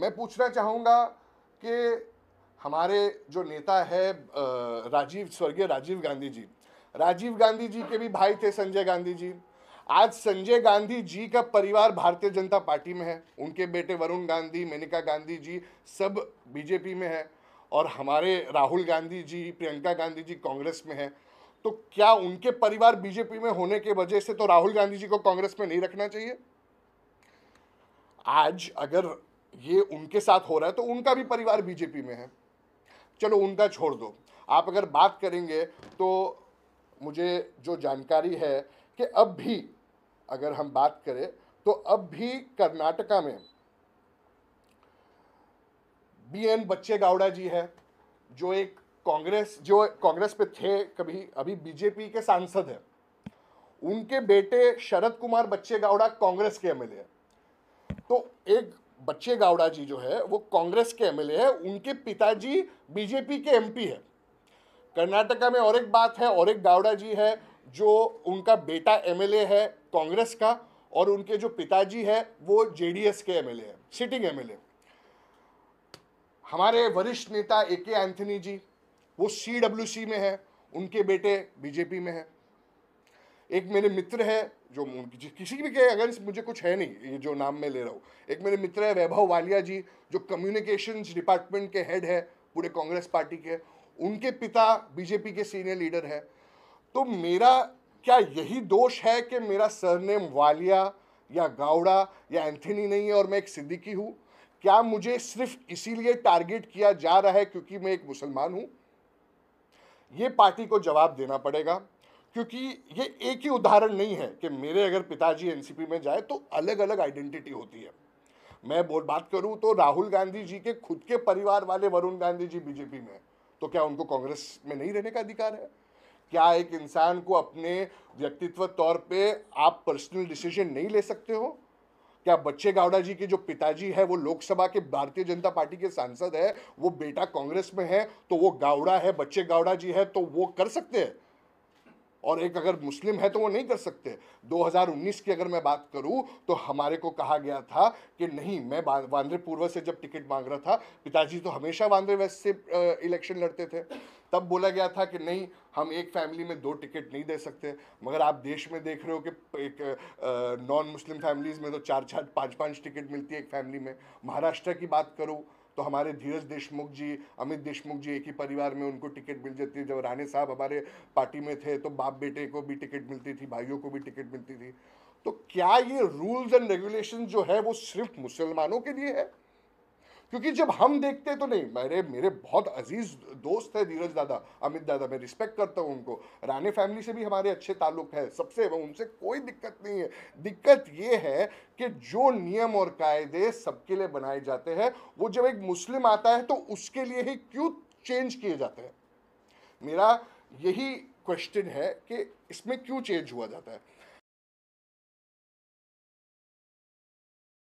मैं पूछना चाहूँगा कि हमारे जो नेता है राजीव स्वर्गीय राजीव गांधी जी राजीव गांधी जी के भी भाई थे संजय गांधी जी आज संजय गांधी जी का परिवार भारतीय जनता पार्टी में है उनके बेटे वरुण गांधी मेनका गांधी जी सब बीजेपी में है और हमारे राहुल गांधी जी प्रियंका गांधी जी कांग्रेस में है तो क्या उनके परिवार बीजेपी में होने के वजह से तो राहुल गांधी जी को कांग्रेस में नहीं रखना चाहिए आज अगर ये उनके साथ हो रहा है तो उनका भी परिवार बीजेपी में है चलो उनका छोड़ दो आप अगर बात करेंगे तो मुझे जो जानकारी है कि अब भी अगर हम बात करें तो अब भी कर्नाटका में बी एन बच्चे गावड़ा जी है जो एक कांग्रेस जो कांग्रेस पे थे कभी अभी बीजेपी के सांसद हैं उनके बेटे शरद कुमार बच्चे गावड़ा कांग्रेस के एम तो एक बच्चे गावड़ा जी जो है वो कांग्रेस के एमएलए हैं उनके पिताजी बीजेपी के एमपी है कर्नाटका में और एक बात है और एक गावड़ा जी है जो उनका बेटा एमएलए है कांग्रेस का और उनके जो पिताजी है वो जेडीएस के एमएलए हैं सिटिंग एमएलए हमारे वरिष्ठ नेता ए के एंथनी जी वो सी में है उनके बेटे बीजेपी में है एक मेरे मित्र है जो किसी भी के अगेंस्ट मुझे कुछ है नहीं ये जो नाम मैं ले रहा हूँ एक मेरे मित्र है वैभव वालिया जी जो कम्युनिकेशन डिपार्टमेंट के हेड है पूरे कांग्रेस पार्टी के उनके पिता बीजेपी के सीनियर लीडर है तो मेरा क्या यही दोष है कि मेरा सरनेम वालिया या गावड़ा या एंथनी नहीं है और मैं एक सिद्दीकी हूँ क्या मुझे सिर्फ इसीलिए टारगेट किया जा रहा है क्योंकि मैं एक मुसलमान हूँ ये पार्टी को जवाब देना पड़ेगा क्योंकि ये एक ही उदाहरण नहीं है कि मेरे अगर पिताजी एनसीपी में जाए तो अलग अलग आइडेंटिटी होती है मैं बोल बात करूं तो राहुल गांधी जी के खुद के परिवार वाले वरुण गांधी जी बीजेपी में तो क्या उनको कांग्रेस में नहीं रहने का अधिकार है क्या एक इंसान को अपने व्यक्तित्व तौर पे आप पर्सनल डिसीजन नहीं ले सकते हो क्या बच्चे गावड़ा जी के जो पिताजी है वो लोकसभा के भारतीय जनता पार्टी के सांसद है वो बेटा कांग्रेस में है तो वो गावड़ा है बच्चे गावड़ा जी है तो वो कर सकते हैं और एक अगर मुस्लिम है तो वो नहीं कर सकते 2019 की अगर मैं बात करूं तो हमारे को कहा गया था कि नहीं मैं वांद्रे पूर्व से जब टिकट मांग रहा था पिताजी तो हमेशा वांद्रे वेस्ट से इलेक्शन लड़ते थे तब बोला गया था कि नहीं हम एक फैमिली में दो टिकट नहीं दे सकते मगर आप देश में देख रहे हो कि एक नॉन मुस्लिम फैमिलीज़ में तो चार चार पाँच पाँच टिकट मिलती है एक फैमिली में महाराष्ट्र की बात करूँ तो हमारे धीरज देशमुख जी अमित देशमुख जी एक ही परिवार में उनको टिकट मिल जाती है जब राणे साहब हमारे पार्टी में थे तो बाप बेटे को भी टिकट मिलती थी भाइयों को भी टिकट मिलती थी तो क्या ये रूल्स एंड रेगुलेशन जो है वो सिर्फ मुसलमानों के लिए है क्योंकि जब हम देखते तो नहीं मेरे मेरे बहुत अजीज दोस्त है धीरज दादा अमित दादा मैं रिस्पेक्ट करता हूँ उनको राणे फैमिली से भी हमारे अच्छे ताल्लुक है सबसे उनसे कोई दिक्कत नहीं है दिक्कत ये है कि जो नियम और कायदे सबके लिए बनाए जाते हैं वो जब एक मुस्लिम आता है तो उसके लिए ही क्यों चेंज किए जाते हैं मेरा यही क्वेश्चन है कि इसमें क्यों चेंज हुआ जाता है